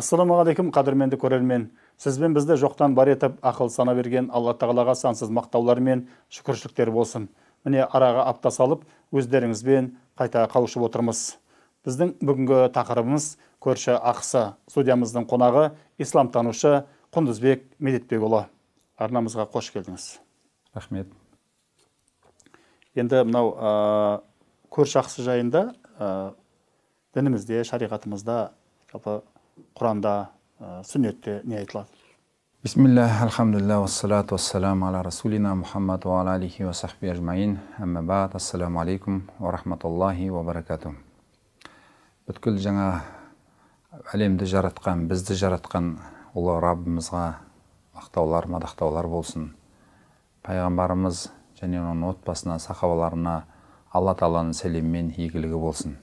ассалаумағалейкум қадірменді көрермен сізбен бізді жоқтан бар етіп ақыл сана берген алла тағалаға сансыз мақтаулар мен шүкіршіліктер болсын міне араға апта салып өздеріңізбен қайта қауышып отырмыз біздің бүгінгі тақырыбымыз көрші ақысы студиямыздың қонағы исламтанушы құндызбек медетбекұлы арнамызға қош келдіңіз рахмет енді мынау ә, көрші ақысы жайында ә, дінімізде шариғатымызда жалпы құранда ә, сүннетте не айтылады бисмилля алхамдулилля уассалату уассаламу аля расулина мұхаммад уала аля алихи уа сахби ажмаин әммабад ассаламу алейкум уа рахматуллахи уа баракату бүткіл жаңа әлемді жаратқан бізді жаратқан ұлы раббымызға мақтаулар мадақтаулар болсын пайғамбарымыз және оның отбасына сахабаларына алла тағаланың мен игілігі болсын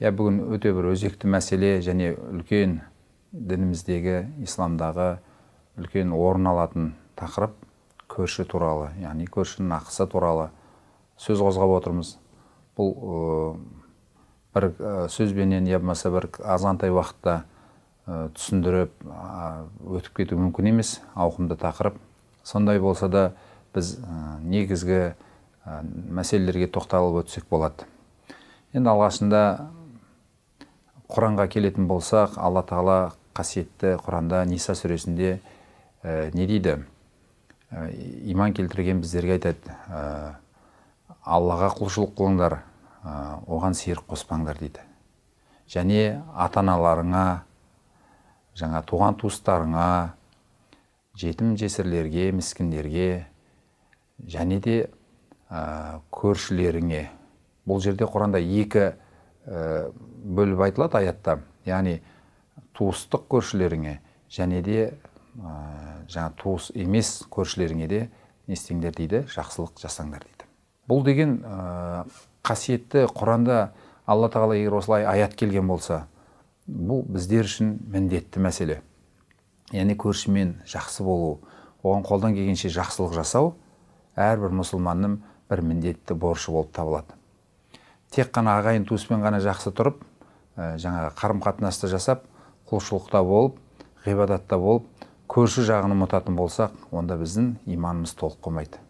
иә бүгін өте бір өзекті мәселе және үлкен дініміздегі исламдағы үлкен орын алатын тақырып көрші туралы яғни көршінің ақысы туралы сөз қозғап отырмыз бұл ө, бір сөзбенен я болмаса бір азғантай уақытта түсіндіріп өтіп кету мүмкін емес ауқымды тақырып сондай болса да біз негізгі мәселелерге тоқталып өтсек болады енді алғашында құранға келетін болсақ алла тағала қасиетті құранда ниса сүресінде э, не дейді э, иман келтірген біздерге айтады «Э, аллаға құлшылық қылыңдар оған серік қоспаңдар дейді және ата аналарыңа жаңа туған туыстарыңа жетім жесірлерге міскіндерге және де көршілеріңе бұл жерде құранда екі Э, бөліп айтылады аятта яғни туыстық көршілеріңе және де ә, жаңа туыс емес көршілеріңе де не істеңдер дейді жақсылық жасаңдар дейді бұл деген ә, қасиетті құранда алла тағала егер осылай аят келген болса бұл біздер үшін міндетті мәселе яғни көршімен жақсы болу оған қолдан келгенше жақсылық жасау әрбір мұсылманның бір міндетті борышы болып табылады тек қана ағайын туыспен ғана жақсы тұрып ә, жаңағы қарым қатынасты жасап құлшылықта болып ғибадатта болып көрші жағын ұмытатын болсақ онда біздің иманымыз толық болмайды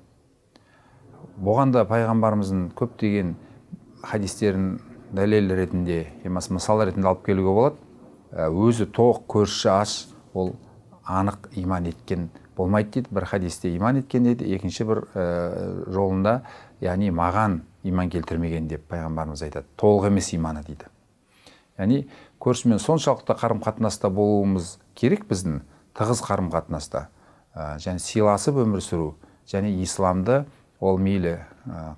бұған да пайғамбарымыздың көптеген хадистерін дәлел ретінде емасы мысал ретінде алып келуге болады э, өзі тоқ көрші аш ол анық иман еткен болмайды дейді бір хадисте иман еткен дейді екінші бір ә, жолында яғни маған иман келтірмеген деп пайғамбарымыз айтады толық емес иманы дейді яғни көршімен соншалықты қарым қатынаста болуымыз керек біздің тығыз қарым қатынаста ә, және сыйласып өмір сүру және исламды ол мейлі ә,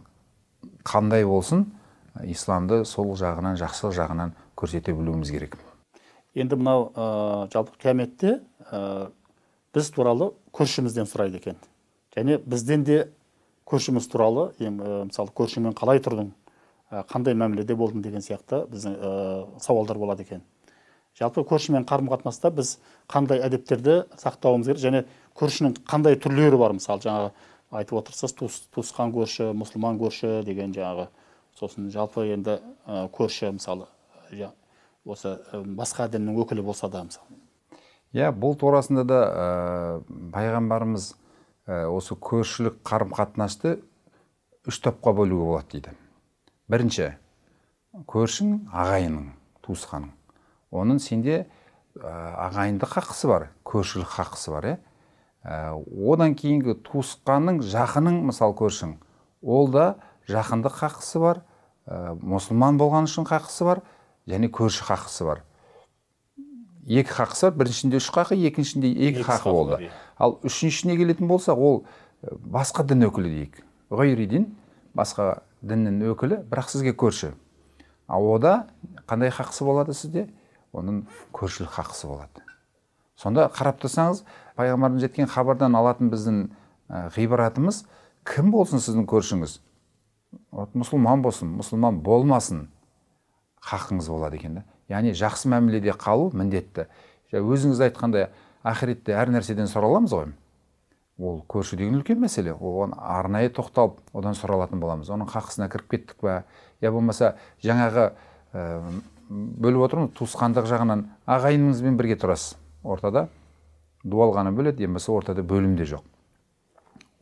қандай болсын ә, исламды сол жағынан жақсы жағынан көрсете білуіміз керек енді мынау ә, жалпы қияметте ә, біз туралы көршімізден сұрайды екен және бізден де көршіміз туралы э, мысалы көршіңмен қалай тұрдың э, қандай мәміледе болдың деген сияқты біздің ә, сауалдар болады екен жалпы көршімен қарым қатынаста біз қандай әдептерді сақтауымыз керек және көршінің қандай түрлері бар мысалы жаңағы айтып отырсыз туыс, туысқан көрші мұсылман көрші деген жаңағы сосын жалпы енді ә, көрші мысалы ә, осы басқа діннің өкілі болса да мысалы иә бұл турасында да ә, пайғамбарымыз Э, осы көршілік қарым қатынасты үш топқа бөлуге болады дейді бірінші көршің ағайының туысқаның оның сенде э, ағайындық хақысы бар көршілік хақысы бар иә э, одан кейінгі туысқаның жақының мысалы көршің ол да жақындық хақысы бар ә, мұсылман болған үшін хақысы бар және көрші хақысы бар екі хақысы бар біріншінде үш хақы екіншінде екі хақы болды иә ал үшіншісіне келетін болсақ ол э, басқа дін өкілі дейік ғайридин басқа діннің өкілі бірақ сізге көрші а ода қандай хақысы болады сізде оның көршілік хақысы болады сонда қарап тұрсаңыз пайғамбарымыз жеткен хабардан алатын біздің э, ғибратымыз кім болсын сіздің көршіңіз вот мұсылман болсын мұсылман болмасын хақыңыз болады екен да яғни жақсы мәміледе қалу міндетті өзіңіз айтқандай ақыретте әр нәрседен аламыз ғой ол көрші деген үлкен мәселе оған арнайы тоқталып одан сұралатын боламыз оның хақысына кіріп кеттік па я болмаса жаңағы ә, бөліп отырмыз туысқандық жағынан ағайыныңызбен бірге тұрасыз ортада дуал ғана бөледі ең болмаса ортада бөлім де жоқ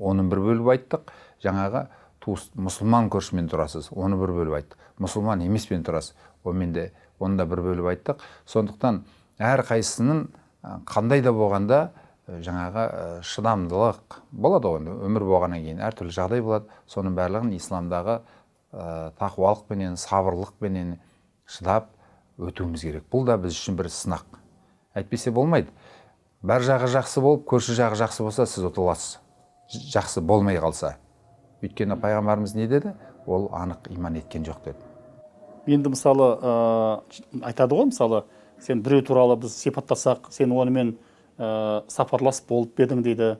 оның бір бөліп айттық жаңағы туыс мұсылман көршімен тұрасыз оны бір бөліп айттық мұсылман емеспен тұрасыз онымен де оны да бір бөліп айттық сондықтан әр қайсысының Ә, қандай да болғанда жаңағы шыдамдылық болады ғой өмір болғаннан кейін әртүрлі жағдай болады соның барлығын исламдағы ә, тақуалықпенен сабырлықпенен шыдап өтуіміз керек бұл да біз үшін бір сынақ әйтпесе болмайды бар жағы жақсы болып көрші жағы жақсы болса сіз ұтыласыз жақсы болмай қалса өйткені пайғамбарымыз не деді ол анық иман еткен жоқ деді енді мысалы ә, айтады ғой мысалы сен біреу туралы біз сипаттасақ сен онымен ә, сапарлас болып па едің дейді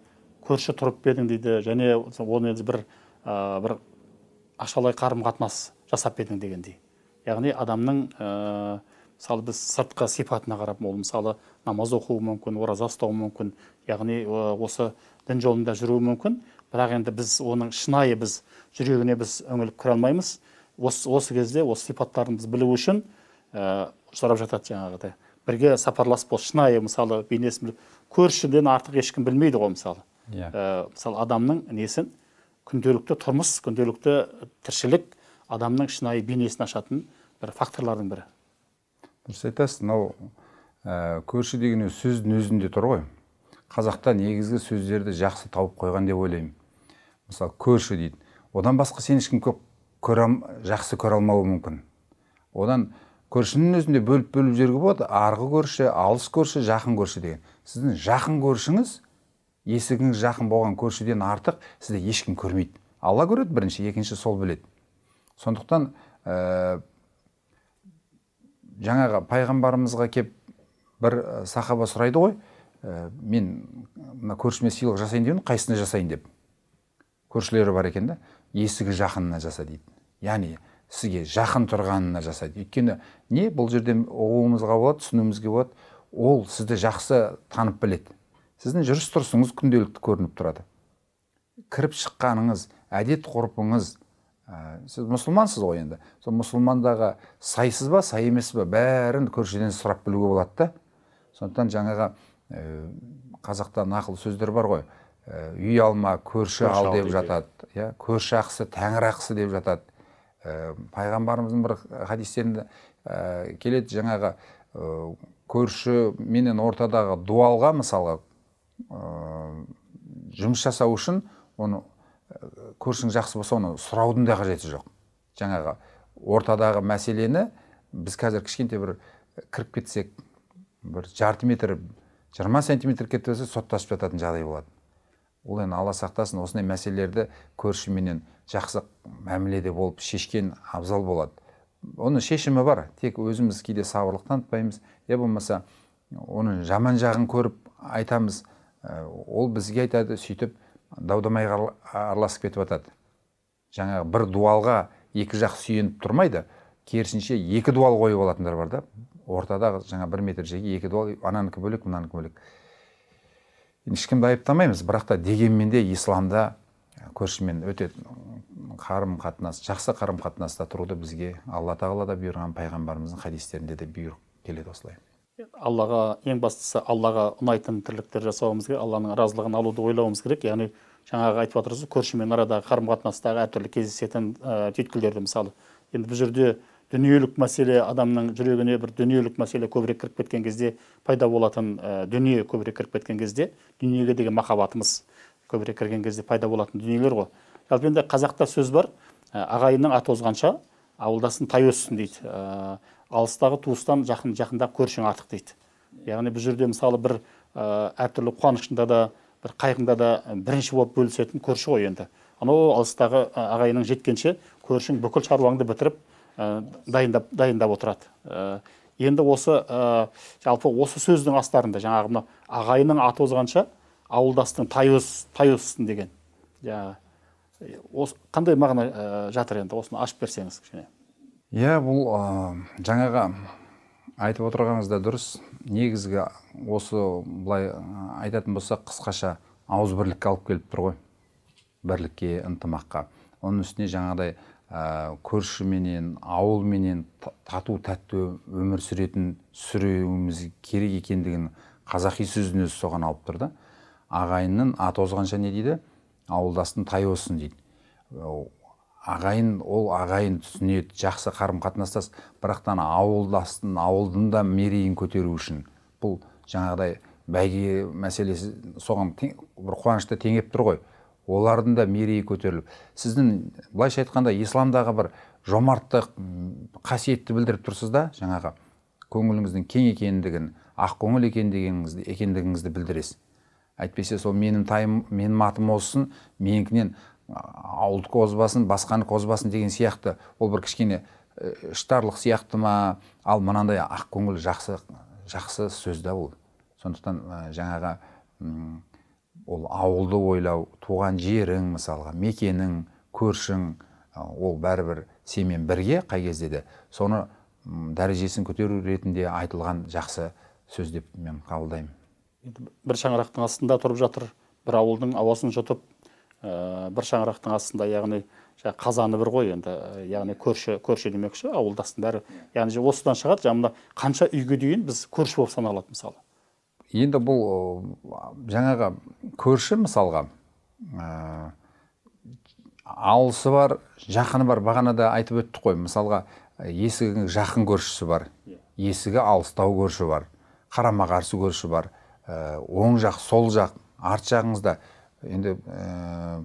көрші тұрып па едің дейді және оны бір ә, бір ашалай қарым қатынас жасап па едің дегендей яғни адамның ә, мысалы біз сыртқы сипатына қарап ол мысалы намаз оқуы мүмкін ораза ұстауы мүмкін яғни осы дін жолында жүруі мүмкін бірақ енді біз оның шынайы біз жүрегіне біз үңіліп кіре алмаймыз осы, осы кезде осы сипаттарын біз білу үшін ә, сұрап жатады жаңағыдай бірге сапарлас бол шынайы мысалы бейнесін көршіден артық ешкім білмейді ғой мысалы иә э, мысалы адамның несін күнделікті тұрмыс күнделікті тіршілік адамның шынайы бейнесін ашатын бір факторлардың бірі дұрыс айтасыз мынау ә, көрші деген сөздің өзінде тұр ғой қазақта негізгі сөздерді жақсы тауып қойған деп ойлаймын мысалы көрші дейді одан басқа сені ешкім көп көре жақсы көре алмауы мүмкін одан көршінің өзінде бөліп бөліп жіберуге болады арғы көрші алыс көрші жақын көрші деген сіздің жақын көршіңіз есігіңіз жақын болған көршіден артық сізді ешкім көрмейді алла көреді бірінші екінші сол біледі сондықтан ә, жаңағы пайғамбарымызға кеп бір э, сахаба сұрайды ғой ә, мен мына көршіме сыйлық жасайын деп қайсысына жасайын деп көршілері бар екен да есігі жақынына жаса дейді яғни сізге жақын тұрғанына жасайды өйткені не бұл жерде ұғуымызға болады түсінуімізге болады ол сізді жақсы танып біледі сіздің жүріс тұрысыңыз күнделікті көрініп тұрады кіріп шыққаныңыз әдет ғұрпыңыз ә, сіз мұсылмансыз ғой енді сол мұсылмандағы сайсыз ба сай емес па бәрін көршіден сұрап білуге болады да сондықтан жаңағы ә, қазақта нақыл сөздер бар ғой э, үй алма көрші, көрші ал деп жатады иә көрші ақысы тәңір ақысы деп жатады ә, пайғамбарымыздың бір хадистерінде ә, келеді жаңағы ә, көрші менен ортадағы дуалға мысалға ә, жұмыс жасау үшін оны көршің жақсы болса оны сұраудың да қажеті жоқ жаңағы ортадағы мәселені біз қазір кішкентай бір кіріп кетсек бір жарты метр жиырма сантиметр кетіп жатса соттасып жататын жағдай болады ол енді алла сақтасын осындай мәселелерді көршіменен жақсы мәміледе болып шешкен абзал болады оның шешімі бар тек өзіміз кейде сабырлық танытпаймыз я болмаса оның жаман жағын көріп айтамыз ә, ол бізге айтады сөйтіп дау дамайға араласып кетіп жатады жаңағы бір дуалға екі жақ сүйеніп тұрмайды керісінше екі дуал қойып алатындар бар да ортада жаңа бір метр жерге екі дуал ананікі бөлек мынанікі бөлек ешкімді айыптамаймыз бірақ та дегенмен де исламда көршімен өте қарым қатынас жақсы қарым қатынаста тұруды бізге алла тағала да бұйырған пайғамбарымыздың хадистерінде де бұйрық келеді осылай аллаға ең бастысы аллаға ұнайтын тірліктер жасауымыз керек алланың разылығын алуды ойлауымыз керек яғни жаңағы айтып жатырсыз көршімен арадағы қарым қатынастағы әртүрлі кездесетін ә, түйткілдерді мысалы енді бұл жерде дүниелік мәселе адамның жүрегіне бір дүниелік мәселе көбірек кіріп кеткен кезде пайда болатын ә, дүние көбірек кіріп кеткен кезде дүниеге деген махаббатымыз көбірек кірген кезде пайда болатын дүниелер ғой жалпы енді қазақта сөз бар ә, ағайынның аты озғанша ауылдасын тай өссін дейді ә, алыстағы туыстан жақын жақындағы көршің артық дейді яғни бұл жерде мысалы бір ә, әртүрлі қуанышында да бір қайғыңда да бірінші болып бөлісетін көрші ғой енді анау алыстағы ағайының жеткенше көршің бүкіл шаруаңды бітіріп Э, дайындап дайындап отырады э, енді осы э, жалпы осы сөздің астарында жаңағы мына ағайынның аты озғанша ауылдастың тай өссін деген осы қандай мағына жатыр енді осыны ашып берсеңіз кішкене иә бұл жаңаға жаңағы айтып отырғаныңыз да дұрыс негізгі осы былай айтатын болсақ қысқаша ауызбірлікке алып келіп тұр ғой бірлікке ынтымаққа оның үстіне жаңағыдай ә, көршіменен ауылменен тату тәтті өмір сүретін сүруіміз керек екендігін қазақи сөздің өзі соған алып тұр да ағайынның аты озғанша не дейді ауылдастың тай осын дейді ағайын ол ағайын түсінеді жақсы қарым қатынастас бірақтан ауылдастың ауылдың да мерейін көтеру үшін бұл жаңағыдай бәйге мәселесі соған тен, бір қуанышты теңеп тұр ғой олардың да мерейі көтеріліп сіздің былайша айтқанда исламдағы бір жомарттық қасиетті білдіріп тұрсыз да жаңағы көңіліңіздің кең екендігін ақкөңіл екендігіңізді, екендігіңізді білдіресіз әйтпесе сол менің тайым менің атым озсын менікінен ауылдыкі озбасын басқаныкі озбасын деген сияқты ол бір кішкене э, іштарлық сияқты ма ал мынандай ақкөңіл жақсы жақсы сөз да ол сондықтан э, жаңағы ол ауылды ойлау туған жерің мысалға мекенің көршің ол бәрібір сенімен бірге қай кезде де соны дәрежесін көтеру ретінде айтылған жақсы сөз деп мен қабылдаймын бір шаңырақтың астында тұрып жатыр бір ауылдың ауасын жұтып ә, бір шаңырақтың астында яғни жаңа қазаны бір ғой енді яғни көрші көрші демекші ауылдастың бәрі иә. яғни осыдан шығады жаңа мына қанша үйге дейін біз көрші болып саналады мысалы енді бұл жаңағы көрші мысалға ә, алысы бар жақыны бар да айтып өттік қой мысалға ә, есігің жақын көршісі бар иә. есігі алыстау көрші бар қарама қарсы көрші бар ә, оң жақ сол жақ арт жағыңызда енді ә,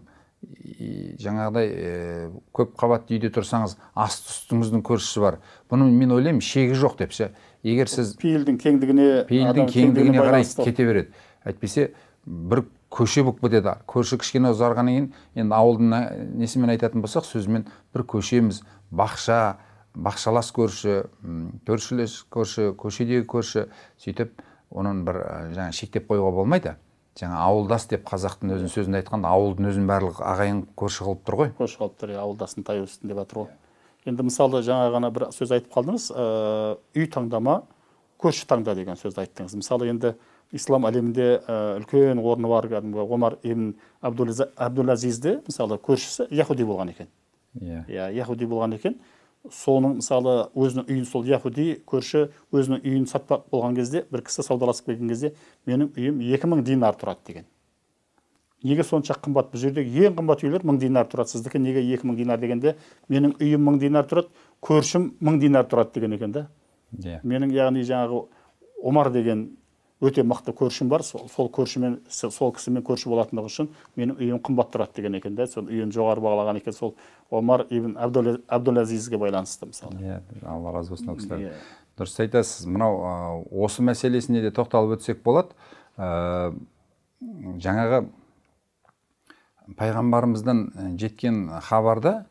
жаңағыдай ә, көп қабатты үйде тұрсаңыз асты үстіңіздің көршісі бар бұны мен ойлаймын шегі жоқ деп ше егер сіз пейілдің кеңдігіне пейілдің кеңдігіне қарай кете береді әйтпесе бір көше болып кетеді көрші кішкене ұзарғаннан кейін енді ауылдың несімен айтатын болсақ сөзімен бір көшеміз бақша бақшалас көрші көршілес көрші көшедегі көрші сөйтіп оның бір жаңа шектеп қоюға болмайды жаңа ауылдас деп қазақтың өзінің сөзінде айтқанда ауылдың өзін барлық ағайын көрші қылып тұр ғой көрші қылып тұр иә ауылдастың таяу үстінде жатыр ғой енді мысалы жаңа ғана бір сөз айтып қалдыңыз ә, үй таңдама көрші таңда деген сөзді айттыңыз мысалы енді ислам әлемінде ә, үлкен орны бар кәдімгі омар ибн мысалы көршісі яхуди болған екен иә иә яхуди болған екен соның мысалы өзінің үйін сол яхуди көрші өзінің үйін сатпақ болған кезде бір кісі саудаласып келген кезде менің үйім екі мың динар тұрады деген неге сонша қымбат бұл жердегі ең қымбат үйлер мың динар тұрады сіздікі неге екі мың динар дегенде менің үйім мың динар тұрады көршім мың динар тұрады деген екен да yeah. Иә. менің яғни жаңағы омар деген өте мықты көршім бар сол, сол көршімен сол кісімен көрші болатындығы үшін менің үйім қымбат тұрады деген екен да сол үйін жоғары бағалаған екен сол омар ибн әбдуләзизге байланысты мысалы иә yeah, алла разы болсын ол кісілер yeah. Иә. дұрыс айтасыз мынау осы мәселесіне де тоқталып өтсек болады ә, жаңағы пайғамбарымыздан жеткен хабарда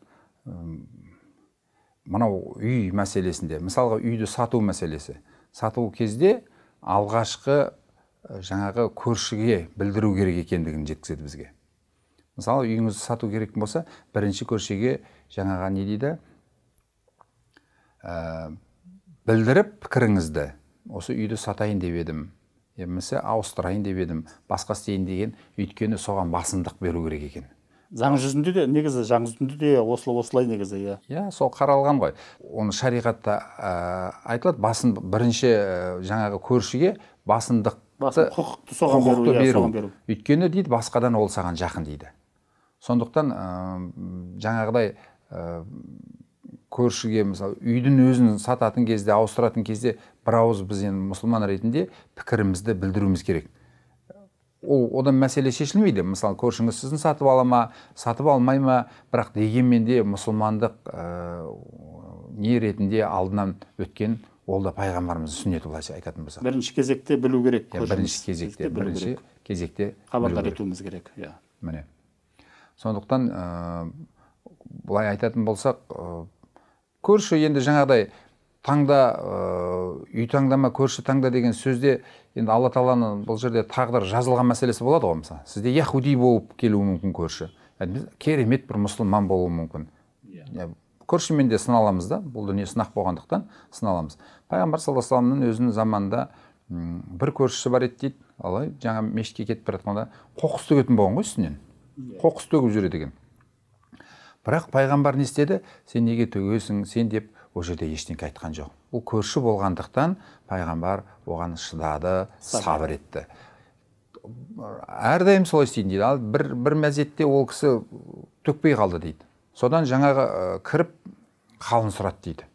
мынау үй мәселесінде мысалға үйді сату мәселесі сату кезде алғашқы жаңағы көршіге білдіру керек екендігін жеткізеді бізге мысалы үйіңізді сату керек болса бірінші көршіге жаңаға не дейді ә, білдіріп пікіріңізді осы үйді сатайын деп едім немесе ауыстырайын деп едім басқа істейін деген өйткені соған басымдық беру керек екен заң жүзінде де негізі заң жүзінде де осылай осылай негізі иә иә сол қаралған ғой оны шариғатта ә, айтылады басын бірінші жаңағы көршіге басымдық құқықты соған құқықты иә, беру, өйткені дейді басқадан ол саған жақын дейді сондықтан ә, жаңағыдай ә, көршіге мысалы үйдің өзін сататын кезде ауыстыратын кезде бірауыз біз енді мұсылман ретінде пікірімізді білдіруіміз керек ол одан мәселе шешілмейді мысалы көршіңіз сізді сатып ала ма сатып алмай ма бірақ дегенмен де мұсылмандық ә, не ретінде алдынан өткен ол да пайғамбарымыздың сүннеті былайша айтатын болсақ бірінші кезекте білу керек иә, бірінші кезекте бірінші кезекте хабардар етуіміз керек иә міне сондықтан ә, былай айтатын болсақ ә, көрші енді жаңағыдай таңда үй таңдама көрші таңда деген сөзде енді алла тағаланың бұл жерде тағдыр жазылған мәселесі болады ғой мысалы сізде яхуди болып келуі мүмкін көрші керемет бір мұсылман болуы мүмкін yeah. Иә. көршімен де сыналамыз да бұл дүние сынақ болғандықтан сыналамыз пайғамбар саллаллаху алейхи өзінің заманында бір көршісі бар еді дейді алай жаңа мешітке кетіп бара жатқанда қоқыс төгетін болған ғой үстінен иә. қоқыс төгіп жүреді екен бірақ пайғамбар не істеді сен неге төгесің сен деп ол жерде ештеңке айтқан жоқ ол көрші болғандықтан пайғамбар оған шыдады сабыр етті әрдайым солай істейін дейді ал бір бір мәзетте ол кісі төкпей қалды дейді содан жаңағы кіріп қалын сұрады дейді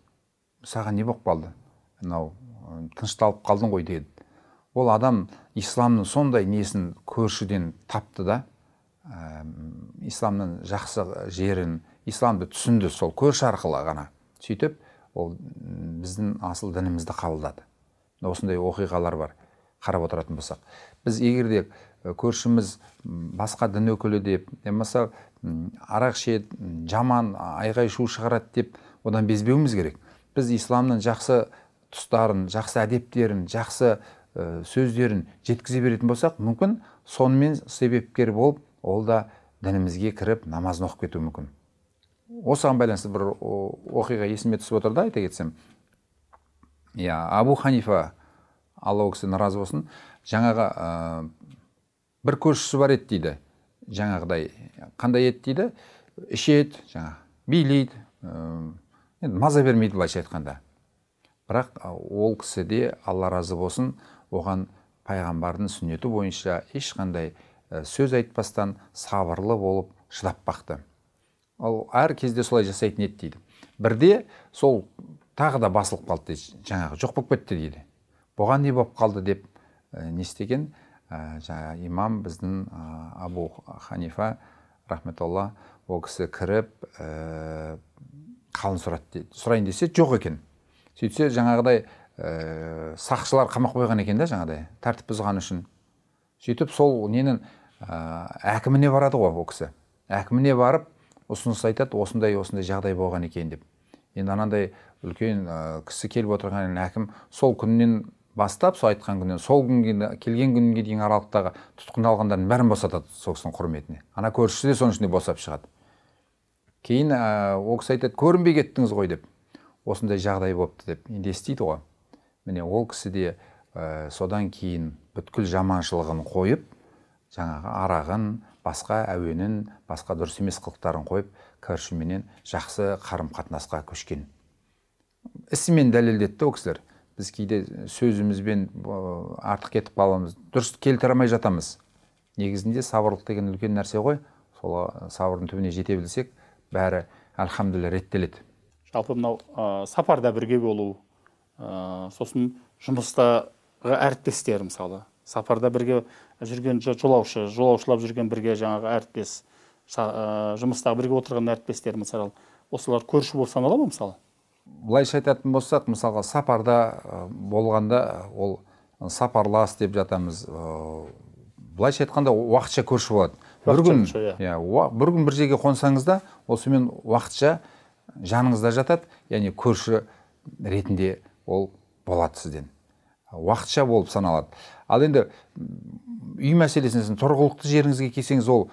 саған не болып қалды мынау тынышталып қалдың ғой деді ол адам исламның сондай несін көршіден тапты да ә, исламның жақсы жерін исламды түсінді сол көрші арқылы ғана сөйтіп ол біздің асыл дінімізді қабылдады осындай оқиғалар бар қарап отыратын болсақ біз егер де көршіміз басқа дін өкілі деп болмаса арақ ішеді жаман айғай шу шығарады деп одан безбеуіміз керек біз исламның жақсы тұстарын жақсы әдептерін жақсы сөздерін жеткізе беретін болсақ мүмкін сонымен себепкер болып ол да дінімізге кіріп намазын оқып кетуі мүмкін осыған байланысты бір оқиға есіме түсіп отыр да айта кетсем иә абу ханифа алла ол кісіден разы болсын жаңағы ә, бір көршісі бар еді дейді жаңағыдай қандай еді дейді ішеді жаңа билейді енді маза бермейді былайша айтқанда бірақ ол де алла разы болсын оған пайғамбардың сүннеті бойынша ешқандай сөз айтпастан сабырлы болып шыдап бақты Ол әр кезде солай жасайтын еді дейді бірде сол тағы да басылып қалды дейді жаңағы жоқ болып кетті дейді бұған не болып қалды деп ә, не істеген э, жаңағы имам біздің э, абу ханифа рахметалла ол кісі кіріп қалын сұрады дейді сұрайын десе жоқ екен сөйтсе жаңағыдай ә, сақшылар қамақ қойған екен да жаңағыдай тәртіп бұзған үшін сөйтіп сол ненің әкіміне барады ғой ол кісі әкіміне барып ұсыныс айтады осындай осындай жағдай болған екен деп енді анандай үлкен ә, кісі келіп отырған әкім сол күннен бастап сол айтқан күннен сол күнге келген күнге дейін аралықтағы тұтқындалғандардың бәрін босатады сол кісінің құрметіне ана көршісі де соның ішінде босап шығады кейін ә, ол кісі айтады көрінбей кеттіңіз ғой деп осындай жағдай болыпты деп енді естиді ғой міне ол кісі де ә, содан кейін бүткіл жаманшылығын қойып жаңағы арағын басқа әуенін басқа дұрыс емес қылықтарын қойып көршіменен жақсы қарым қатынасқа көшкен ісімен дәлелдетті ол кісілер біз кейде сөзімізбен артық кетіп қаламыз дұрыс келтіре алмай жатамыз негізінде сабырлық деген үлкен нәрсе ғой сол сабырдың түбіне жете білсек бәрі әльхамдулилля реттеледі жалпы мынау ә, сапарда бірге болу ә, сосын жұмыстағы әріптестер мысалы сапарда бірге жүрген жолаушы жолаушылап жүрген бірге жаңағы әріптес э, жұмыстағы бірге отырған әріптестер мысалы осылар көрші болып санала ма мысалы былайша айтатын болсақ мысалға сапарда э, болғанда ол сапарлас деп жатамыз э, былайша айтқанда уақытша көрші болады бір күн иә, иә бір күн бір жерге қонсаңыз да осымен уақытша жаныңызда жатады яғни көрші ретінде ол болады сізден уақытша болып саналады ал енді үй мәселесін тұрғылықты жеріңізге келсеңіз ол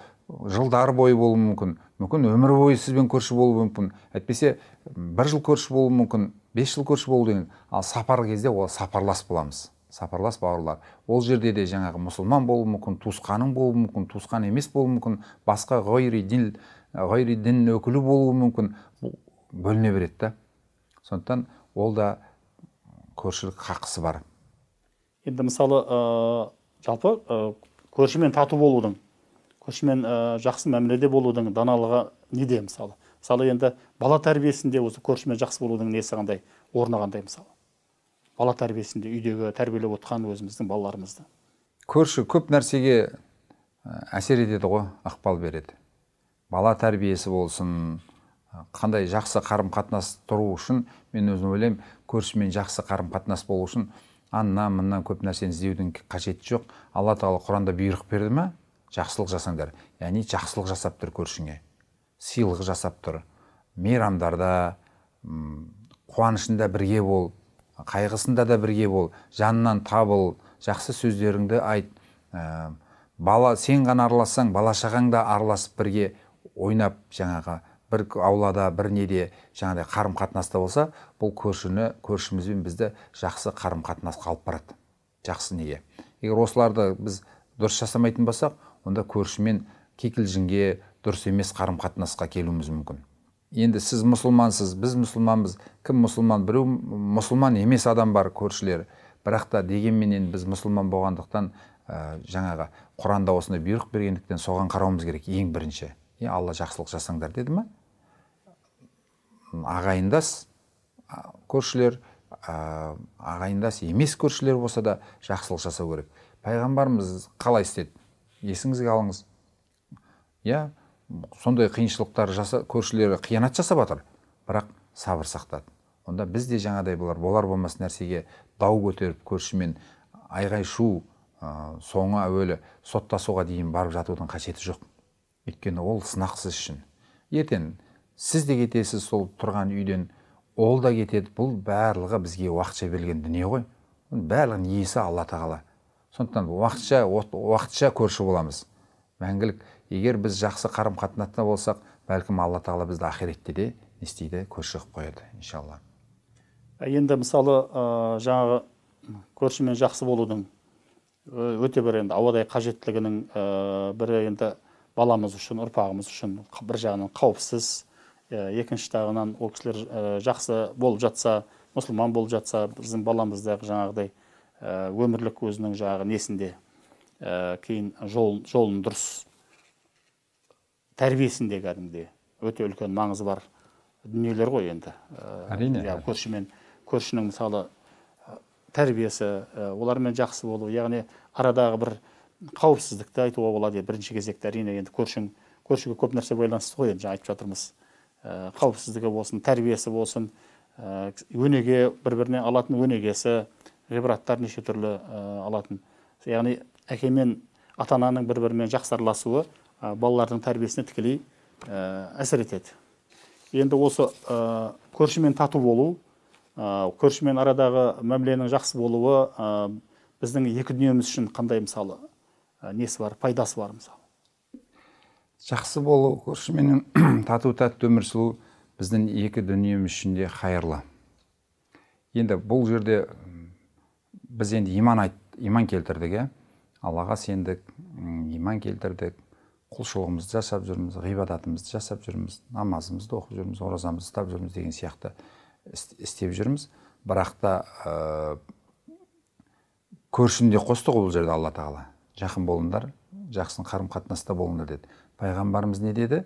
жылдар бойы болуы мүмкін мүмкін өмір бойы сізбен көрші болуы мүмкін әйтпесе бір жыл көрші болуы мүмкін бес жыл көрші болу деген ал сапар кезде ол сапарлас боламыз сапарлас бауырлар ол жерде де жаңағы мұсылман болуы мүмкін туысқаның болуы мүмкін туысқан емес болуы мүмкін басқа ғойри дин ғойри дін өкілі болуы мүмкін бөліне береді да сондықтан ол да көршілік хақысы бар енді мысалы ә, жалпы э, көршімен тату болудың көршімен ә, жақсы мәміледе болудың даналығы неде мысалы мысалы енді бала тәрбиесінде осы көршімен жақсы болудың несі қандай орны қандай мысалы бала тәрбиесінде үйдегі тәрбиелеп отқан өзіміздің балаларымызды көрші көп нәрсеге әсер етеді ғой ықпал береді бала тәрбиесі болсын қандай жақсы қарым қатынас тұру үшін мен өзім ойлаймын көршімен жақсы қарым қатынас болу үшін Анна, мыннан көп нәрсені іздеудің қажеті жоқ алла тағала құранда бұйрық берді ма жақсылық жасаңдар яғни жақсылық жасап тұр көршіңе сыйлық жасап тұр мейрамдарда қуанышында бірге бол қайғысында да бірге бол жанынан табыл жақсы сөздеріңді айт ә, бала сен ғана аралассаң бала шағаң да араласып бірге ойнап жаңаға бір аулада бір неде жаңағыдай қарым қатынаста болса бұл көршіні көршімізбен бізді жақсы қарым қатынас қалып барады жақсы неге егер осыларды біз дұрыс жасамайтын болсақ онда көршімен кикілжіңге дұрыс емес қарым қатынасқа келуіміз мүмкін енді сіз мұсылмансыз біз мұсылманбыз кім мұсылман біреу мұсылман емес адам бар көршілері бірақ та дегенменен біз мұсылман болғандықтан ә, жаңағы құранда осындай бұйрық бергендіктен соған қарауымыз керек ең бірінші е алла жақсылық жасаңдар деді ма ағайындас көршілер ағайындас емес көршілер болса да жақсылық жасау керек пайғамбарымыз қалай істеді есіңізге алыңыз иә сондай қиыншылықтар жаса көршілері қиянат жасап жатыр бірақ сабыр сақтады онда біз де жаңадай бұлар болар болмас нәрсеге дау көтеріп көршімен айғай шу ә, соңы әуелі соттасуға дейін барып жатудың қажеті жоқ өйткені ол сынақсыз үшін ертең сіз де кетесіз сол тұрған үйден ол да кетеді бұл барлығы бізге уақытша берілген дүние ғой барлығының иесі алла тағала сондықтан уақытша уақытша көрші боламыз мәңгілік егер біз жақсы қарым қатынаста болсақ бәлкім алла тағала бізді ақиретте де не істейді көрші қылып қояды иншалла енді мысалы ә, жаңағы көршімен жақсы болудың өте бір енді ауадай қажеттілігінің ә, бірі енді баламыз үшін ұрпағымыз үшін бір жағынан қауіпсіз Э, екінші жағынан ол кісілер э, жақсы болып жатса мұсылман болып жатса біздің баламыздағы жаңағыдай э, өмірлік өзінің жаңағы несінде кейін жол, жолын дұрыс тәрбиесінде кәдімгідей өте үлкен маңызы бар дүниелер ғой енді әрине ә, көршімен көршінің мысалы тәрбиесі олармен жақсы болу яғни арадағы бір қауіпсіздікті айтуға болады иә, бірінші кезекте әрине енді көршің көршіге көп нәрсе байланысты ғой енді жаңа айтып жатырмыз Э, қауіпсіздігі болсын тәрбиесі болсын э, өнеге бір біріне алатын өнегесі ғибраттар неше түрлі э, алатын яғни әке мен ата ананың бір бірімен жақсы араласуы балалардың тәрбиесіне тікелей әсер етеді енді осы көршімен тату болу көршімен арадағы мәміленің жақсы болуы біздің екі дүниеміз үшін қандай мысалы несі бар пайдасы бар мысалы жақсы болу көршіменен тату тәтті өмір сүру біздің екі дүниеміз үшін де қайырлы енді бұл жерде біз енді иман айт, иман келтірдік иә аллаға сендік иман келтірдік құлшылығымызды жасап жүрміз ғибадатымызды жасап жүрміз намазымызды оқып жүрміз оразамызды ұстап жүрміз деген сияқты істеп жүрміз бірақ та ә, көршіні де қосты ғой бұл жерде алла тағала жақын болыңдар жақсы қарым қатынаста болыңдар деді пайғамбарымыз не деді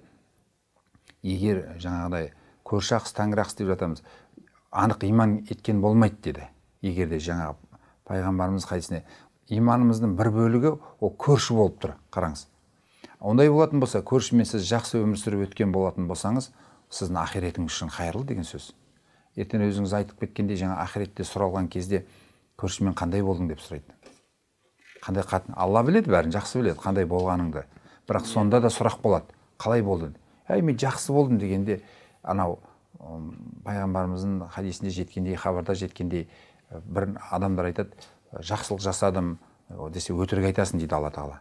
егер жаңағыдай көрші ақыс тәңір деп жатамыз анық иман еткен болмайды деді егер де жаңағы пайғамбарымыз хадисіне иманымыздың бір бөлігі ол көрші болып тұр қараңыз ондай болатын болса көршімен сіз жақсы өмір сүріп өткен болатын болсаңыз сіздің ақиретіңіз үшін қайырлы деген сөз ертең өзіңіз айтып кеткендей жаңа ақиретте сұралған кезде көршімен қандай болдың деп сұрайды қандай қатын алла біледі бәрін жақсы біледі қандай болғаныңды бірақ сонда да сұрақ болады қалай болды. әй мен жақсы болдым дегенде анау пайғамбарымыздың хадисінде жеткендей хабарда жеткендей бір адамдар айтады жақсылық жасадым десе өтірік айтасың дейді алла тағала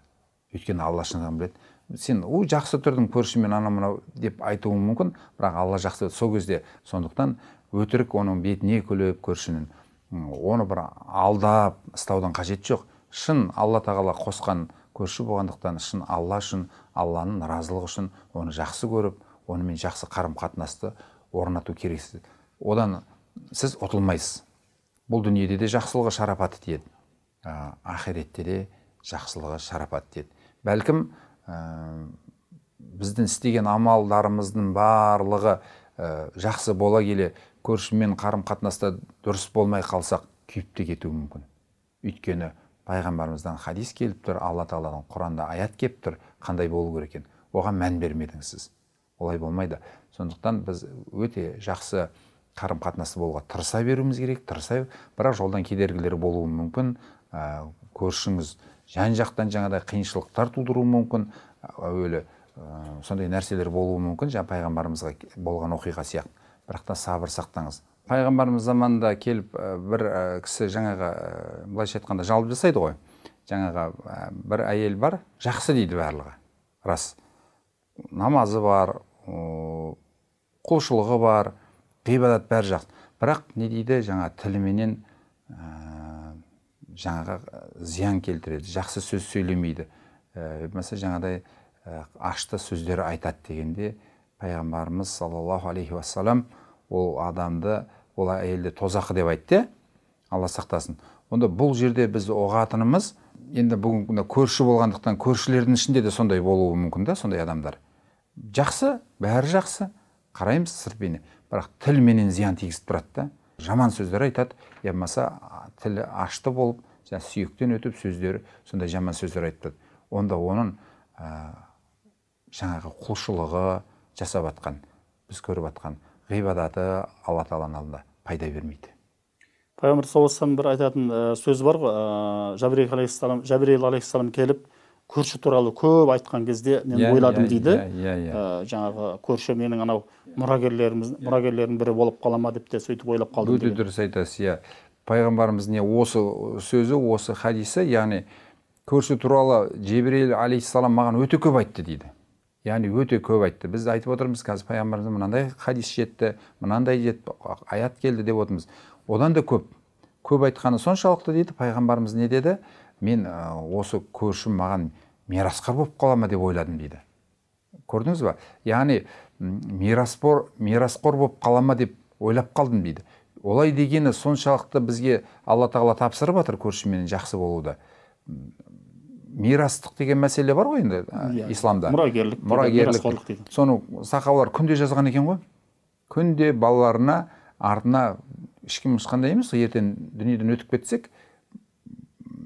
өйткені алла шындығын біледі сен ой жақсы тұрдың көршімен анау мынау деп айтуы мүмкін бірақ алла жақсы сол кезде сондықтан өтірік оның бетіне күліп көршінің оны бір алдап ұстаудың қажеті жоқ шын алла тағала қосқан көрші болғандықтан шын алла үшін алланың разылығы үшін оны жақсы көріп онымен жақсы қарым қатынасты орнату керексіз одан сіз ұтылмайсыз бұл дүниеде де жақсылығы шарапаты тиеді ә, ақиретте де жақсылығы шарапат тиеді бәлкім ә, біздің істеген амалдарымыздың барлығы ә, жақсы бола келе көршімен қарым қатынаста дұрыс болмай қалсақ күйіп те кетуі мүмкін өйткені пайғамбарымыздан хадис келіп тұр алла тағаладан құранда аят келіп тұр қандай болу керек екен оған мән бермедіңіз сіз олай болмайды сондықтан біз өте жақсы қарым қатынаста болуға тырыса беруіміз керек тырыса бірақ жолдан кедергілер болуы мүмкін ә, көршіңіз жан жақтан жаңағыдай қиыншылықтар тудыруы мүмкін ә, әуелі ә, сондай нәрселер болуы мүмкін жаңағы пайғамбарымызға болған оқиға сияқты бірақ та сабыр сақтаңыз пайғамбарымыз заманында келіп бір кісі жаңағы былайша айтқанда жалып жасайды ғой жаңаға бір әйел бар жақсы дейді барлығы рас намазы бар құлшылығы бар ғибадат бәрі жақсы бірақ не дейді жаңа тіліменен ә, жаңағы зиян келтіреді жақсы сөз сөйлемейді ә, мысалы жаңағыдай ә, ашты сөздер айтады дегенде пайғамбарымыз саллаллаху алейхи уассалам ол адамды ол әйелді тозақы деп айтты алла сақтасын онда бұл жерде біз ұғатынымыз енді бүгінгі күні көрші болғандықтан көршілердің ішінде де сондай болуы мүмкін да сондай адамдар жақсы бәрі жақсы қараймыз сырт бейне бірақ тілменен зиян тигізіп тұрады да жаман сөздер айтады я болмаса тілі ашты болып жаңа сүйектен өтіп сөздері сондай жаман сөздер айтып онда оның ә, жаңағы құлшылығы жасап жатқан біз көріп жатқан ғибадаты алла тағаланың алдында пайда бермейді пайғамбар саллаллаху бір айтатын э, сөз бар ғой ә, э, жәбірейіл алейхисалам алейхисалам келіп көрші туралы көп айтқан кезде мен иә, ойладым yeah, иә, дейді иә yeah, иә, э, жаңағы көрші менің анау мұрагерлеріміз мұрагерлердің бірі болып қала ма деп те сөйтіп ойлап қалдым өте дұрыс айтасыз иә пайғамбарымыз не осы сөзі осы хадисі яғни көрші туралы жебірейіл алейхисалам маған өте көп айтты дейді яғни өте көп айтты біз айтып отырмыз қазір пайғамбарымыз, мынандай хадис жетті мынандай жетті аят келді деп отырмыз одан да көп көп айтқаны соншалықты дейді пайғамбарымыз не деді мен осы көршім маған мирасқар болып қала ма деп ойладым дейді көрдіңіз ба яғни мираспор мирасқор болып қала ма деп ойлап қалдым дейді олай дегені соншалықты бізге алла тағала тапсырып жатыр көршіменен жақсы болуды мирастық деген мәселе бар ғой енді ә, исламда мұрагерлік мұрагерлік соны сахабалар күнде жазған екен ғой күнде балаларына артына ешкім ешқандай емес ертең дүниеден өтіп кетсек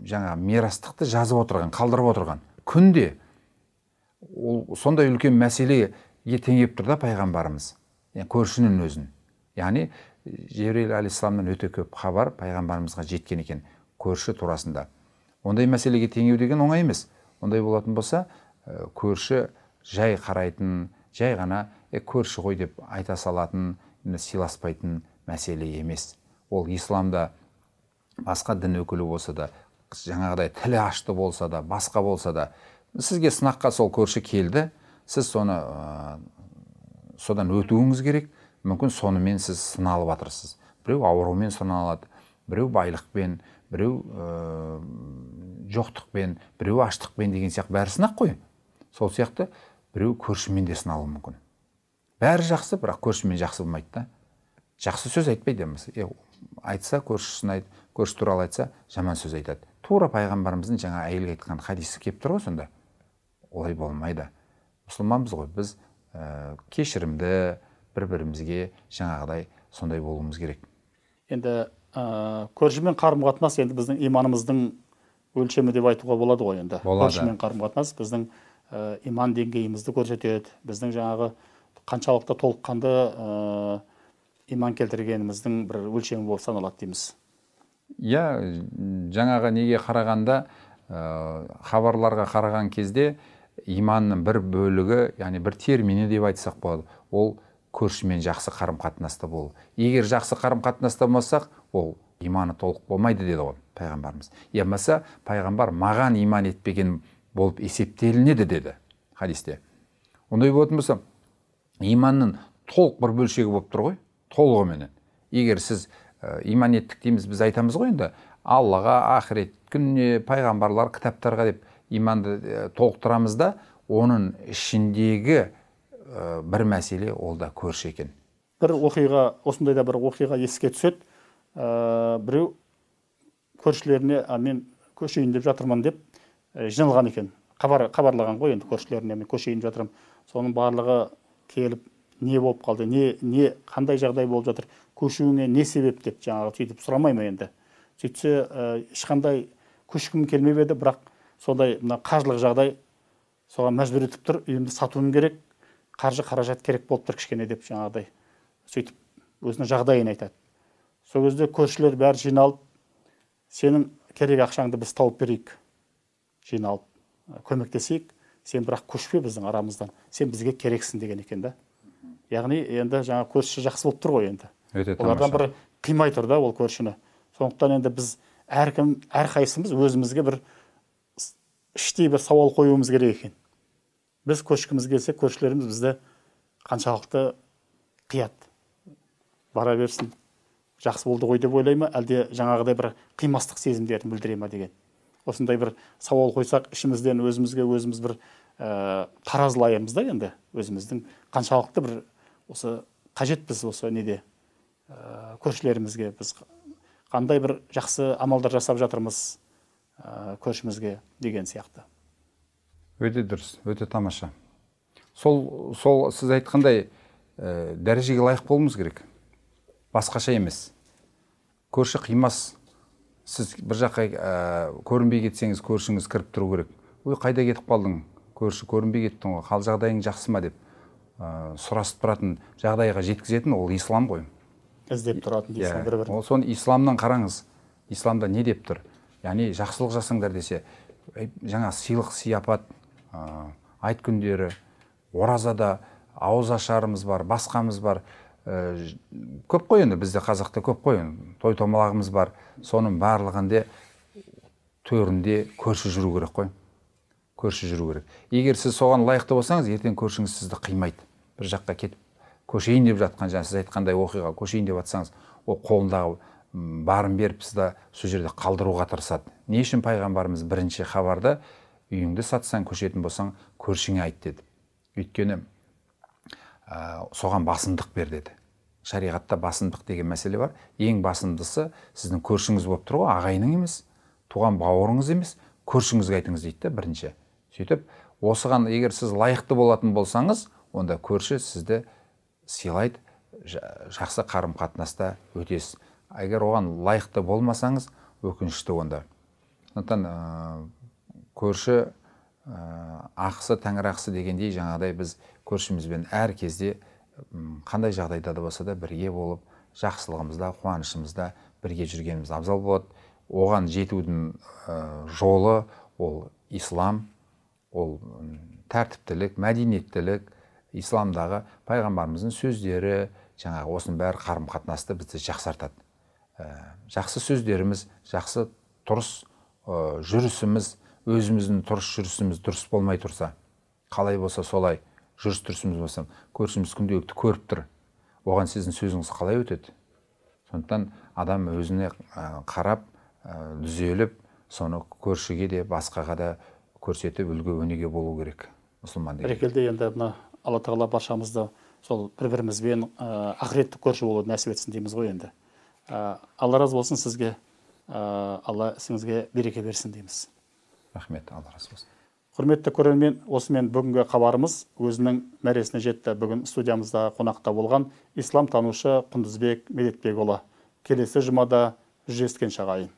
жаңа мирастықты жазып отырған қалдырып отырған күнде ол сондай үлкен мәселеге теңеп тұр да пайғамбарымыз yani, көршінің өзін яғни жебірейіл алейхисаламнан өте көп хабар пайғамбарымызға жеткен екен көрші турасында ондай мәселеге теңеу деген оңай емес ондай болатын болса э, көрші жай қарайтын жай ғана «Э, көрші ғой деп айта салатын сыйласпайтын мәселе емес ол исламда басқа дін өкілі болса да жаңағыдай тілі ашты болса да басқа болса да сізге сынаққа сол көрші келді сіз соны ә, содан өтуіңіз керек мүмкін сонымен сіз сыналып жатырсыз біреу аурумен сыналады біреу байлықпен біреу ә, жоқтықпен біреу аштықпен деген сияқты бәрі сынақ қой сол сияқты біреу көршімен де сыналуы мүмкін бәрі жақсы бірақ көршімен жақсы болмайды да жақсы сөз айтпайды е айтса көршісін айт көрші туралы айтса жаман сөз айтады тура пайғамбарымыздың жаңа әйелге айтқан хадисі келіп тұр ғой сонда олай болмайды мұсылманбыз ғой біз ә, кешірімді бір бірімізге жаңағыдай сондай болуымыз керек енді ә, э, көршімен қарым қатынас енді біздің иманымыздың өлшемі деп айтуға болады ғой енді болады көршімен қарым қатынас біздің ә, иман деңгейімізді көрсетеді біздің жаңағы қаншалықты толыққанды ә, иман келтіргеніміздің бір өлшемі болып саналады дейміз иә жаңағы неге қарағанда ә, хабарларға қараған кезде иманның бір бөлігі яғни бір термині деп айтсақ болады ол көршімен жақсы қарым қатынаста болу егер жақсы қарым қатынаста болмасақ ол иманы толық болмайды деді ғой пайғамбарымыз я болмаса пайғамбар маған иман етпеген болып есептелінеді деді хадисте ондай болатын болса иманның толық бір бөлшегі болып тұр ғой толығыменен егер сіз ә, иман еттік дейміз біз айтамыз ғой енді аллаға ақырет күніне пайғамбарлар кітаптарға деп иманды ә, толықтырамыз да оның ішіндегі бір мәселе ол да көрші екен бір оқиға осындай да бір оқиға еске түседі ә, біреу көршілеріне ә, мен көшейін деп жатырмын деп ә, жиналған екен хабар хабарлаған ғой енді көршілеріне мен көшейін деп жатырмын соның барлығы келіп не болып қалды не не қандай жағдай болып жатыр көшуіңе не себеп деп жаңағы сөйтіп сұрамай ма енді сөйтсе э, ешқандай көшкім келмеп еді бірақ сондай мына қаржылық жағдай соған мәжбүр етіп тұр үйімді сатуым керек қаржы қаражат керек болып тұр кішкене деп жаңағыдай сөйтіп өзінің жағдайын айтады сол кезде көршілер бәрі жиналып сенің керек ақшаңды біз тауып берейік жиналып «Ә, көмектесейік сен бірақ көшпе біздің арамыздан сен бізге керексің деген екен да яғни енді жаңа көрші жақсы болып тұр ғой енді өте олардан бір қимай тұр да ол көршіні сондықтан енді біз әркім әрқайсымыз өзімізге бір іштей бір сауал қоюымыз керек екен біз көшкіміз келсе көршілеріміз бізді қаншалықты қияды бара берсін жақсы болды ғой деп ойлай ма әлде жаңағыдай бір қимастық сезімдерін білдіре ма деген осындай бір сауал қойсақ ішімізден өзімізге өзіміз бір ә, таразылаймыз да енді өзіміздің қаншалықты бір осы қажетпіз осы неде ә, көршілерімізге біз қандай бір жақсы амалдар жасап жатырмыз ә, көршімізге деген сияқты өте дұрыс өте тамаша сол сол сіз айтқандай ә, дәрежеге лайық болуымыз керек басқаша емес көрші қимас сіз бір жаққа ә, көрінбей кетсеңіз көршіңіз кіріп тұру керек ой қайда кетіп қалдың көрші көрінбей кеттің ғой қал жағдайың жақсы ма деп ә, сұрасып тұратын жағдайға жеткізетін ол ислам ғой іздеп тұратын иә. дейсің бір бір ол соны исламнан қараңыз исламда не деп тұр яғни жақсылық жасаңдар десе жаңа сыйлық сияпат ә, айт күндері оразада ауыз бар басқамыз бар Э, көп қой енді бізде қазақта көп қой енді той томалағымыз бар соның барлығында төрінде көрші жүру керек қой көрші жүру керек егер сіз соған лайықты болсаңыз ертең көршіңіз сізді қимайды бір жаққа кетіп көшейін деп жатқан жаңа сіз айтқандай оқиға көшейін деп жатсаңыз ол қолындағы барын беріп сізді сол жерде қалдыруға тырысады не үшін пайғамбарымыз бірінші хабарда үйіңді сатсаң көшетін болсаң көршіңе айт деді өйткені соған басымдық бер деді шариғатта басымдық деген мәселе бар ең басымдысы сіздің көршіңіз болып тұр ғой ағайының емес туған бауырыңыз емес көршіңізге айтыңыз дейді да бірінші сөйтіп осыған егер сіз лайықты болатын болсаңыз онда көрші сізді сыйлайды жақсы қарым қатынаста өтесіз егер оған лайықты болмасаңыз өкінішті онда сондықтан ә, көрші ә, ақысы тәңір ақысы дегендей жаңағыдай біз көршімізбен әр кезде қандай жағдайда да болса да бірге болып жақсылығымызда қуанышымызда бірге жүргеніміз абзал болады оған жетудің жолы ол ислам ол тәртіптілік мәдениеттілік исламдағы пайғамбарымыздың сөздері жаңағы осының бәрі қарым қатынасты бізді жақсартады жақсы сөздеріміз жақсы тұрыс жүрісіміз өзіміздің тұрыс жүрісіміз дұрыс болмай тұрса қалай болса солай жүріс тұрысымыз болса көршіміз күнделікті көріп тұр оған сіздің сөзіңіз қалай өтеді сондықтан адам өзіне қарап түзеліп соны көршіге де басқаға да көрсетіп үлгі өнеге болу керек мұсылман деген бірекелде енді мына алла тағала баршамызды сол бір бірімізбен ә, ақыреттік көрші болуды нәсіп етсін дейміз ғой енді алла разы болсын сізге алла ісіңізге береке берсін дейміз рахмет алла разы болсын құрметті көрермен осымен бүгінгі хабарымыз өзінің мәресіне жетті бүгін студиямызда қонақта болған ислам танушы құндызбек медетбекұлы келесі жұмада жүздескенше ағайын